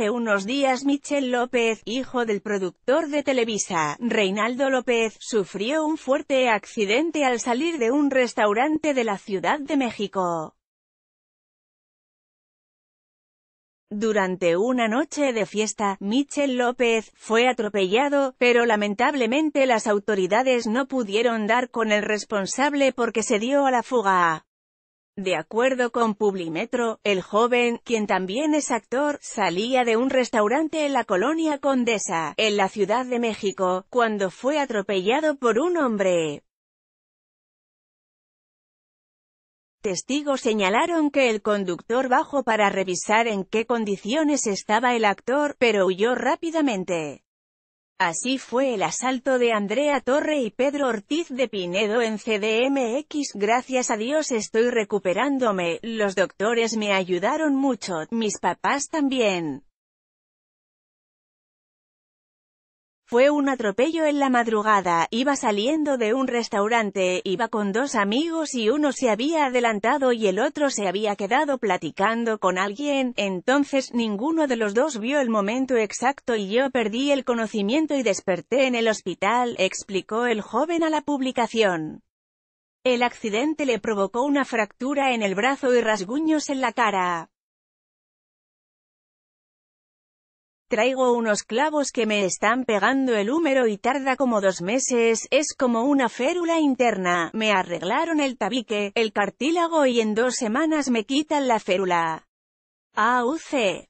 Hace unos días Michel López, hijo del productor de Televisa, Reinaldo López, sufrió un fuerte accidente al salir de un restaurante de la Ciudad de México. Durante una noche de fiesta, Michel López fue atropellado, pero lamentablemente las autoridades no pudieron dar con el responsable porque se dio a la fuga. De acuerdo con Publimetro, el joven, quien también es actor, salía de un restaurante en la colonia Condesa, en la Ciudad de México, cuando fue atropellado por un hombre. Testigos señalaron que el conductor bajó para revisar en qué condiciones estaba el actor, pero huyó rápidamente. Así fue el asalto de Andrea Torre y Pedro Ortiz de Pinedo en CDMX. Gracias a Dios estoy recuperándome, los doctores me ayudaron mucho, mis papás también. Fue un atropello en la madrugada, iba saliendo de un restaurante, iba con dos amigos y uno se había adelantado y el otro se había quedado platicando con alguien, entonces ninguno de los dos vio el momento exacto y yo perdí el conocimiento y desperté en el hospital, explicó el joven a la publicación. El accidente le provocó una fractura en el brazo y rasguños en la cara. Traigo unos clavos que me están pegando el húmero y tarda como dos meses, es como una férula interna, me arreglaron el tabique, el cartílago y en dos semanas me quitan la férula. AUC